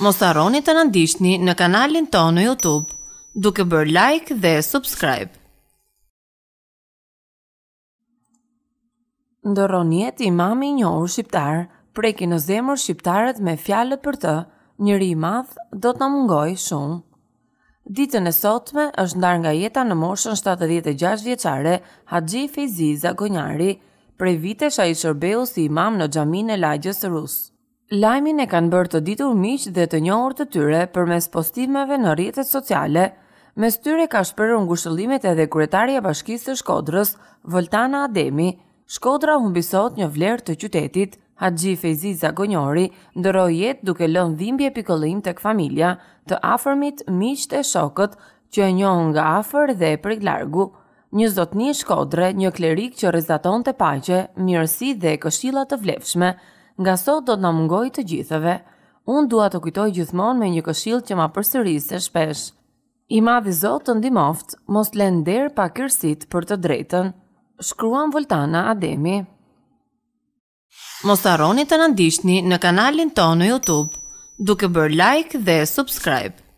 mos arroni të na ndiqni në kanalin tonë në YouTube, duke bërë like dhe subscribe. Ndërron jetë imami i njohur shqiptar, preki në zemër shqiptarët me fjalët për të, njëri i madh do të na mungoj shumë. Ditën e sotme është ndar nga jeta në moshën 76 vjeçare Haxhi Fejzi Gonjari, prej vitesh ai shërbeu si imam në xhamin e lagjës së Rus. Lajmin e kanë bërë të ditur miq dhe të njohur të tyre përmes postimeve në rrjetet sociale. Mes tyre ka shprehur ngushëllimet edhe kryetaria e Bashkisë së Shkodrës, Voltana Ademi. Shkodra humbi sot një vlerë të qytetit. Haxhi Fejzi Zagonjori ndroi jetë duke lënë dhimbje pikëllim tek familja, të afërmit, miqtë e shokët që e njohën nga afër dhe e prej largu. Një zotni Shkodre, një klerik që rrezaton të paqe, mirësi dhe këshilla të vlefshme, nga sot do të në mungoj të gjithëve. Unë dua të kujtoj gjithmonë me një këshill që ma përsërisë e shpesh. I madhi zotë të ndimoft, mos lender pa kërsit për të drejtën. Shkruan Voltana Ademi. Mos aroni të nëndishtni në kanalin tonë në Youtube, duke bërë like dhe subscribe.